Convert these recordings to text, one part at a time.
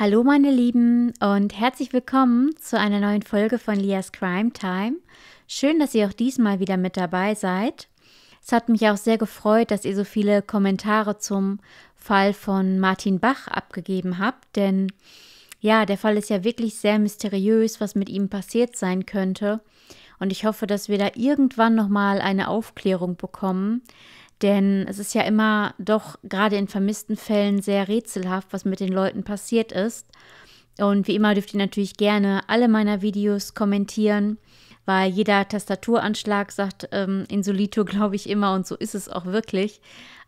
Hallo meine Lieben und herzlich willkommen zu einer neuen Folge von Lias Crime Time. Schön, dass ihr auch diesmal wieder mit dabei seid. Es hat mich auch sehr gefreut, dass ihr so viele Kommentare zum Fall von Martin Bach abgegeben habt, denn ja, der Fall ist ja wirklich sehr mysteriös, was mit ihm passiert sein könnte. Und ich hoffe, dass wir da irgendwann nochmal eine Aufklärung bekommen. Denn es ist ja immer doch gerade in vermissten Fällen sehr rätselhaft, was mit den Leuten passiert ist. Und wie immer dürft ihr natürlich gerne alle meiner Videos kommentieren, weil jeder Tastaturanschlag sagt ähm, Insolito, glaube ich immer, und so ist es auch wirklich.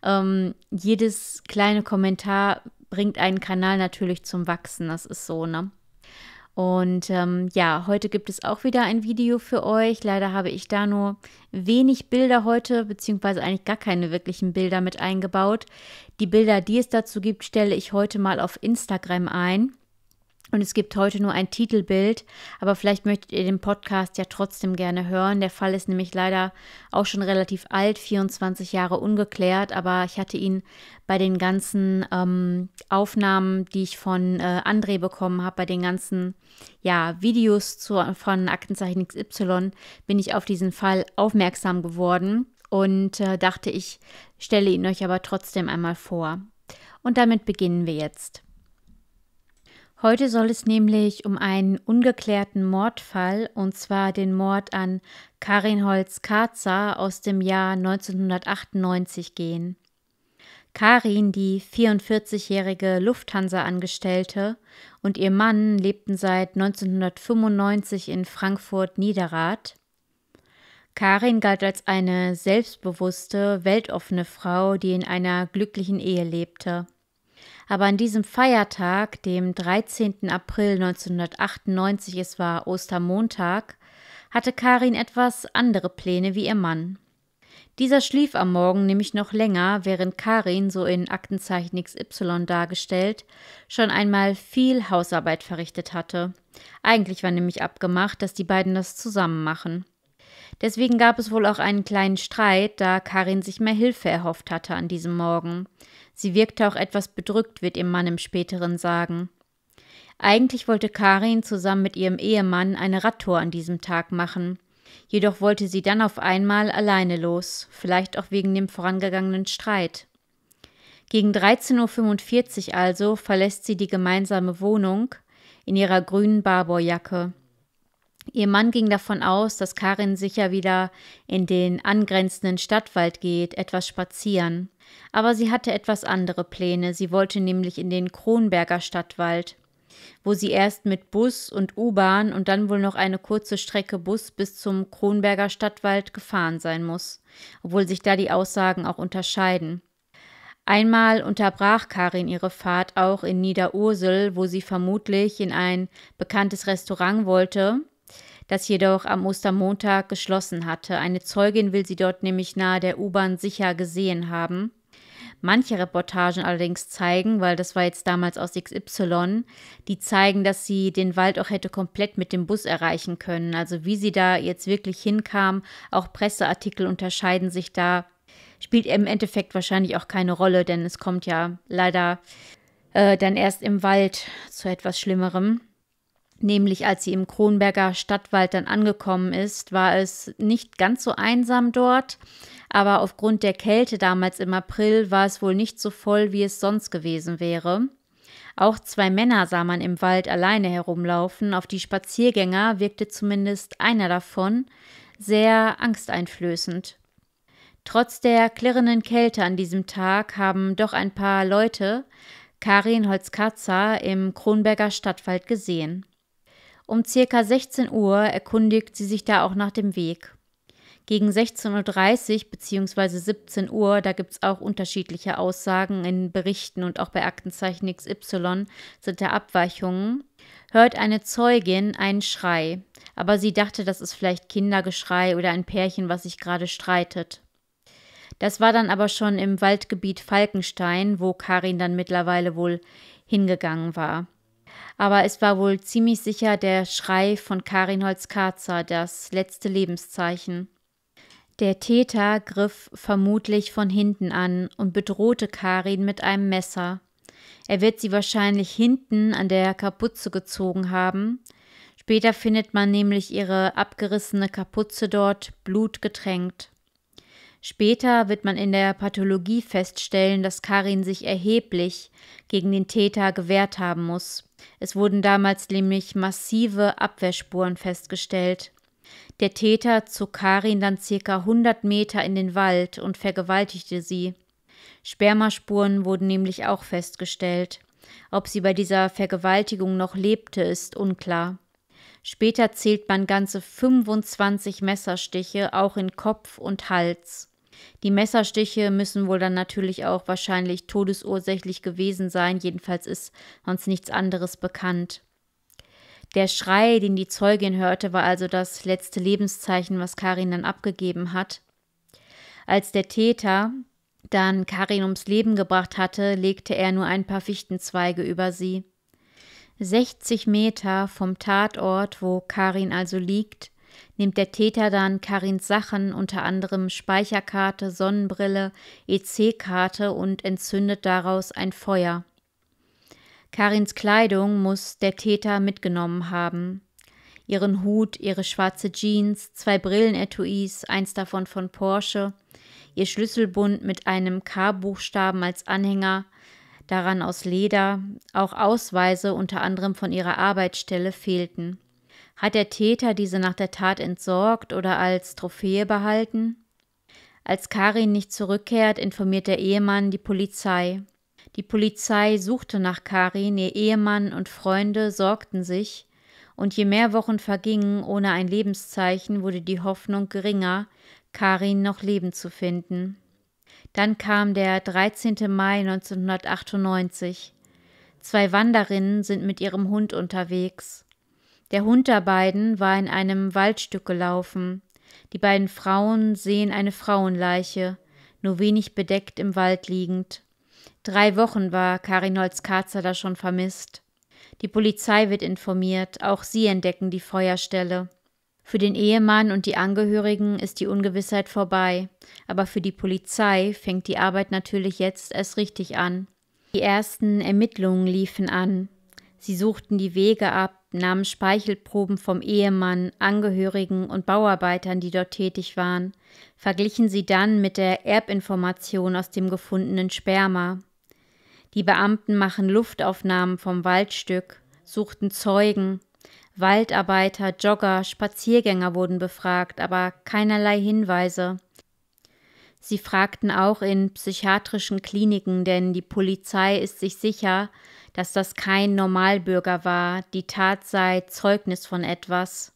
Ähm, jedes kleine Kommentar bringt einen Kanal natürlich zum Wachsen, das ist so, ne? Und ähm, ja, heute gibt es auch wieder ein Video für euch. Leider habe ich da nur wenig Bilder heute, beziehungsweise eigentlich gar keine wirklichen Bilder mit eingebaut. Die Bilder, die es dazu gibt, stelle ich heute mal auf Instagram ein. Und es gibt heute nur ein Titelbild, aber vielleicht möchtet ihr den Podcast ja trotzdem gerne hören. Der Fall ist nämlich leider auch schon relativ alt, 24 Jahre ungeklärt, aber ich hatte ihn bei den ganzen ähm, Aufnahmen, die ich von äh, André bekommen habe, bei den ganzen ja, Videos zu, von Aktenzeichen XY, bin ich auf diesen Fall aufmerksam geworden und äh, dachte, ich stelle ihn euch aber trotzdem einmal vor. Und damit beginnen wir jetzt. Heute soll es nämlich um einen ungeklärten Mordfall, und zwar den Mord an Karin Holz-Karzer aus dem Jahr 1998 gehen. Karin, die 44-jährige Lufthansa-Angestellte, und ihr Mann lebten seit 1995 in Frankfurt-Niederrad. Karin galt als eine selbstbewusste, weltoffene Frau, die in einer glücklichen Ehe lebte. Aber an diesem Feiertag, dem 13. April 1998, es war Ostermontag, hatte Karin etwas andere Pläne wie ihr Mann. Dieser schlief am Morgen nämlich noch länger, während Karin, so in Aktenzeichen XY dargestellt, schon einmal viel Hausarbeit verrichtet hatte. Eigentlich war nämlich abgemacht, dass die beiden das zusammen machen. Deswegen gab es wohl auch einen kleinen Streit, da Karin sich mehr Hilfe erhofft hatte an diesem Morgen. Sie wirkte auch etwas bedrückt, wird ihr Mann im späteren sagen. Eigentlich wollte Karin zusammen mit ihrem Ehemann eine Radtour an diesem Tag machen. Jedoch wollte sie dann auf einmal alleine los, vielleicht auch wegen dem vorangegangenen Streit. Gegen 13.45 Uhr also verlässt sie die gemeinsame Wohnung in ihrer grünen Barbourjacke. Ihr Mann ging davon aus, dass Karin sicher wieder in den angrenzenden Stadtwald geht, etwas spazieren. Aber sie hatte etwas andere Pläne. Sie wollte nämlich in den Kronberger Stadtwald, wo sie erst mit Bus und U-Bahn und dann wohl noch eine kurze Strecke Bus bis zum Kronberger Stadtwald gefahren sein muss, obwohl sich da die Aussagen auch unterscheiden. Einmal unterbrach Karin ihre Fahrt auch in Niederursel, wo sie vermutlich in ein bekanntes Restaurant wollte, das jedoch am Ostermontag geschlossen hatte. Eine Zeugin will sie dort nämlich nahe der U-Bahn sicher gesehen haben. Manche Reportagen allerdings zeigen, weil das war jetzt damals aus XY, die zeigen, dass sie den Wald auch hätte komplett mit dem Bus erreichen können. Also wie sie da jetzt wirklich hinkam, auch Presseartikel unterscheiden sich da. Spielt im Endeffekt wahrscheinlich auch keine Rolle, denn es kommt ja leider äh, dann erst im Wald zu etwas Schlimmerem. Nämlich als sie im Kronberger Stadtwald dann angekommen ist, war es nicht ganz so einsam dort, aber aufgrund der Kälte damals im April war es wohl nicht so voll, wie es sonst gewesen wäre. Auch zwei Männer sah man im Wald alleine herumlaufen, auf die Spaziergänger wirkte zumindest einer davon sehr angsteinflößend. Trotz der klirrenden Kälte an diesem Tag haben doch ein paar Leute Karin Holzkatzer im Kronberger Stadtwald gesehen. Um circa 16 Uhr erkundigt sie sich da auch nach dem Weg. Gegen 16.30 Uhr bzw. 17 Uhr, da gibt es auch unterschiedliche Aussagen in Berichten und auch bei Aktenzeichen XY sind da Abweichungen, hört eine Zeugin einen Schrei. Aber sie dachte, das ist vielleicht Kindergeschrei oder ein Pärchen, was sich gerade streitet. Das war dann aber schon im Waldgebiet Falkenstein, wo Karin dann mittlerweile wohl hingegangen war aber es war wohl ziemlich sicher der Schrei von Karin Holzkarzer, das letzte Lebenszeichen. Der Täter griff vermutlich von hinten an und bedrohte Karin mit einem Messer. Er wird sie wahrscheinlich hinten an der Kapuze gezogen haben. Später findet man nämlich ihre abgerissene Kapuze dort blutgetränkt. Später wird man in der Pathologie feststellen, dass Karin sich erheblich gegen den Täter gewehrt haben muss. Es wurden damals nämlich massive Abwehrspuren festgestellt. Der Täter zog Karin dann circa 100 Meter in den Wald und vergewaltigte sie. Spermaspuren wurden nämlich auch festgestellt. Ob sie bei dieser Vergewaltigung noch lebte, ist unklar. Später zählt man ganze 25 Messerstiche auch in Kopf und Hals. Die Messerstiche müssen wohl dann natürlich auch wahrscheinlich todesursächlich gewesen sein, jedenfalls ist sonst nichts anderes bekannt. Der Schrei, den die Zeugin hörte, war also das letzte Lebenszeichen, was Karin dann abgegeben hat. Als der Täter dann Karin ums Leben gebracht hatte, legte er nur ein paar Fichtenzweige über sie. 60 Meter vom Tatort, wo Karin also liegt, nimmt der Täter dann Karins Sachen, unter anderem Speicherkarte, Sonnenbrille, EC-Karte und entzündet daraus ein Feuer. Karins Kleidung muss der Täter mitgenommen haben. Ihren Hut, ihre schwarze Jeans, zwei Brillenetuis, eins davon von Porsche, ihr Schlüsselbund mit einem K-Buchstaben als Anhänger, daran aus Leder, auch Ausweise unter anderem von ihrer Arbeitsstelle fehlten. Hat der Täter diese nach der Tat entsorgt oder als Trophäe behalten? Als Karin nicht zurückkehrt, informiert der Ehemann die Polizei. Die Polizei suchte nach Karin, ihr Ehemann und Freunde sorgten sich, und je mehr Wochen vergingen ohne ein Lebenszeichen, wurde die Hoffnung geringer, Karin noch lebend zu finden. Dann kam der 13. Mai 1998. Zwei Wanderinnen sind mit ihrem Hund unterwegs. Der Hund der beiden war in einem Waldstück gelaufen. Die beiden Frauen sehen eine Frauenleiche, nur wenig bedeckt im Wald liegend. Drei Wochen war Karinolds Karzer da schon vermisst. Die Polizei wird informiert, auch sie entdecken die Feuerstelle. Für den Ehemann und die Angehörigen ist die Ungewissheit vorbei, aber für die Polizei fängt die Arbeit natürlich jetzt erst richtig an. Die ersten Ermittlungen liefen an. Sie suchten die Wege ab, nahmen Speichelproben vom Ehemann, Angehörigen und Bauarbeitern, die dort tätig waren, verglichen sie dann mit der Erbinformation aus dem gefundenen Sperma. Die Beamten machen Luftaufnahmen vom Waldstück, suchten Zeugen, Waldarbeiter, Jogger, Spaziergänger wurden befragt, aber keinerlei Hinweise. Sie fragten auch in psychiatrischen Kliniken, denn die Polizei ist sich sicher, dass das kein Normalbürger war, die Tat sei Zeugnis von etwas.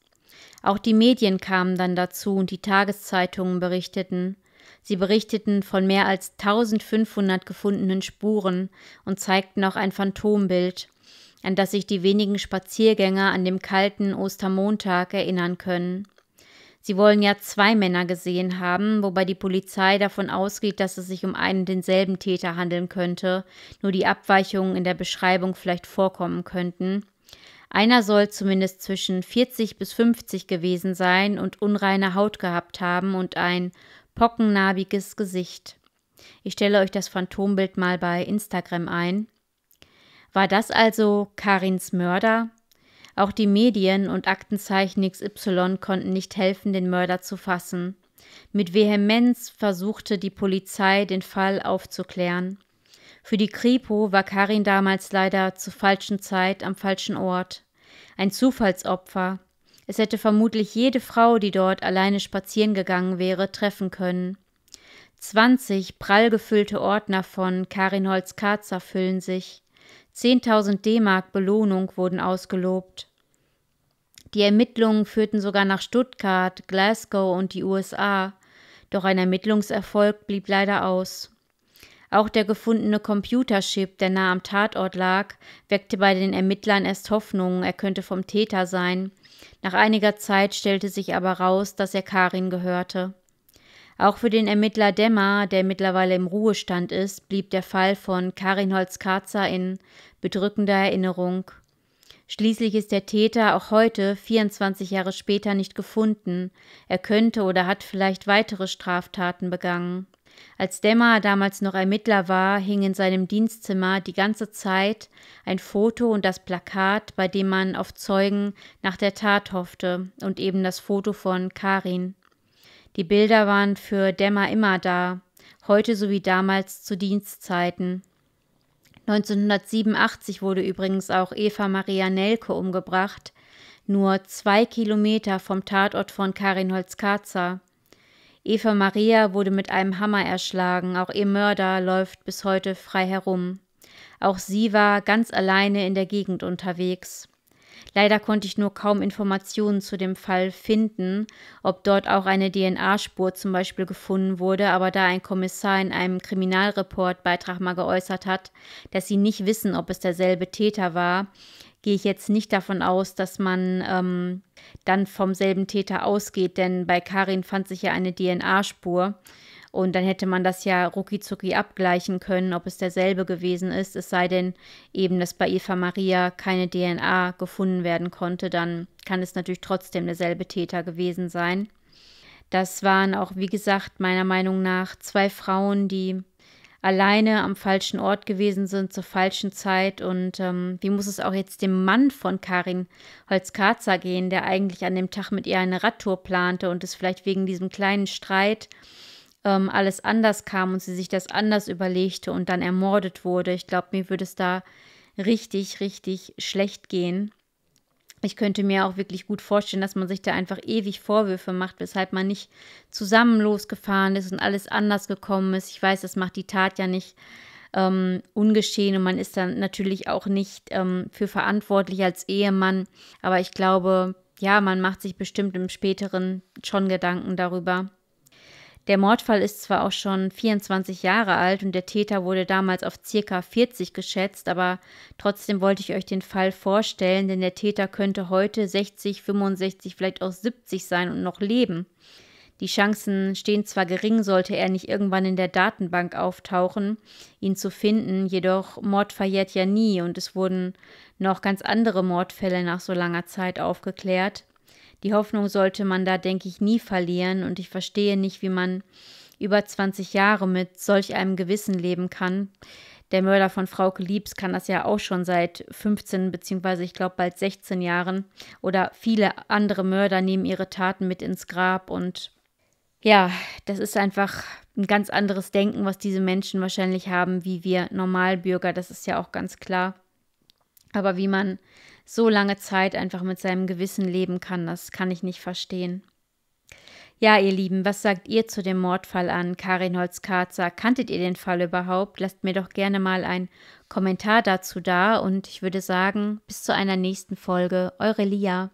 Auch die Medien kamen dann dazu und die Tageszeitungen berichteten. Sie berichteten von mehr als 1500 gefundenen Spuren und zeigten auch ein Phantombild, an das sich die wenigen Spaziergänger an dem kalten Ostermontag erinnern können. Sie wollen ja zwei Männer gesehen haben, wobei die Polizei davon ausgeht, dass es sich um einen denselben Täter handeln könnte, nur die Abweichungen in der Beschreibung vielleicht vorkommen könnten. Einer soll zumindest zwischen 40 bis 50 gewesen sein und unreine Haut gehabt haben und ein pockennarbiges Gesicht. Ich stelle euch das Phantombild mal bei Instagram ein. War das also Karins Mörder? Auch die Medien und Aktenzeichen XY konnten nicht helfen, den Mörder zu fassen. Mit Vehemenz versuchte die Polizei, den Fall aufzuklären. Für die Kripo war Karin damals leider zur falschen Zeit am falschen Ort. Ein Zufallsopfer. Es hätte vermutlich jede Frau, die dort alleine spazieren gegangen wäre, treffen können. 20 prall gefüllte Ordner von Karin Holz-Karzer füllen sich. 10.000 D-Mark Belohnung wurden ausgelobt. Die Ermittlungen führten sogar nach Stuttgart, Glasgow und die USA, doch ein Ermittlungserfolg blieb leider aus. Auch der gefundene Computerchip, der nah am Tatort lag, weckte bei den Ermittlern erst Hoffnung, er könnte vom Täter sein. Nach einiger Zeit stellte sich aber raus, dass er Karin gehörte. Auch für den Ermittler Demmer, der mittlerweile im Ruhestand ist, blieb der Fall von Karin Holz-Karzer in bedrückender Erinnerung. Schließlich ist der Täter auch heute, 24 Jahre später, nicht gefunden. Er könnte oder hat vielleicht weitere Straftaten begangen. Als Demmer damals noch Ermittler war, hing in seinem Dienstzimmer die ganze Zeit ein Foto und das Plakat, bei dem man auf Zeugen nach der Tat hoffte, und eben das Foto von Karin. Die Bilder waren für Dämmer immer da, heute sowie damals zu Dienstzeiten. 1987 wurde übrigens auch Eva Maria Nelke umgebracht, nur zwei Kilometer vom Tatort von Karin Holzkarzer. Eva Maria wurde mit einem Hammer erschlagen, auch ihr Mörder läuft bis heute frei herum. Auch sie war ganz alleine in der Gegend unterwegs. Leider konnte ich nur kaum Informationen zu dem Fall finden, ob dort auch eine DNA-Spur zum Beispiel gefunden wurde, aber da ein Kommissar in einem Kriminalreport-Beitrag mal geäußert hat, dass sie nicht wissen, ob es derselbe Täter war, gehe ich jetzt nicht davon aus, dass man ähm, dann vom selben Täter ausgeht, denn bei Karin fand sich ja eine DNA-Spur. Und dann hätte man das ja rucki abgleichen können, ob es derselbe gewesen ist. Es sei denn eben, dass bei Eva Maria keine DNA gefunden werden konnte, dann kann es natürlich trotzdem derselbe Täter gewesen sein. Das waren auch, wie gesagt, meiner Meinung nach zwei Frauen, die alleine am falschen Ort gewesen sind zur falschen Zeit. Und ähm, wie muss es auch jetzt dem Mann von Karin Holzkarzer gehen, der eigentlich an dem Tag mit ihr eine Radtour plante und es vielleicht wegen diesem kleinen Streit ähm, alles anders kam und sie sich das anders überlegte und dann ermordet wurde. Ich glaube, mir würde es da richtig, richtig schlecht gehen. Ich könnte mir auch wirklich gut vorstellen, dass man sich da einfach ewig Vorwürfe macht, weshalb man nicht zusammen losgefahren ist und alles anders gekommen ist. Ich weiß, das macht die Tat ja nicht ähm, ungeschehen und man ist dann natürlich auch nicht ähm, für verantwortlich als Ehemann. Aber ich glaube, ja, man macht sich bestimmt im späteren schon Gedanken darüber, der Mordfall ist zwar auch schon 24 Jahre alt und der Täter wurde damals auf circa 40 geschätzt, aber trotzdem wollte ich euch den Fall vorstellen, denn der Täter könnte heute 60, 65, vielleicht auch 70 sein und noch leben. Die Chancen stehen zwar gering, sollte er nicht irgendwann in der Datenbank auftauchen, ihn zu finden, jedoch Mord verjährt ja nie und es wurden noch ganz andere Mordfälle nach so langer Zeit aufgeklärt. Die Hoffnung sollte man da, denke ich, nie verlieren und ich verstehe nicht, wie man über 20 Jahre mit solch einem Gewissen leben kann. Der Mörder von Frau Liebs kann das ja auch schon seit 15 beziehungsweise ich glaube bald 16 Jahren oder viele andere Mörder nehmen ihre Taten mit ins Grab und ja, das ist einfach ein ganz anderes Denken, was diese Menschen wahrscheinlich haben, wie wir Normalbürger, das ist ja auch ganz klar. Aber wie man so lange Zeit einfach mit seinem Gewissen leben kann, das kann ich nicht verstehen. Ja, ihr Lieben, was sagt ihr zu dem Mordfall an Karin Holzkarzer? Kanntet ihr den Fall überhaupt? Lasst mir doch gerne mal einen Kommentar dazu da und ich würde sagen, bis zu einer nächsten Folge. Eure Lia.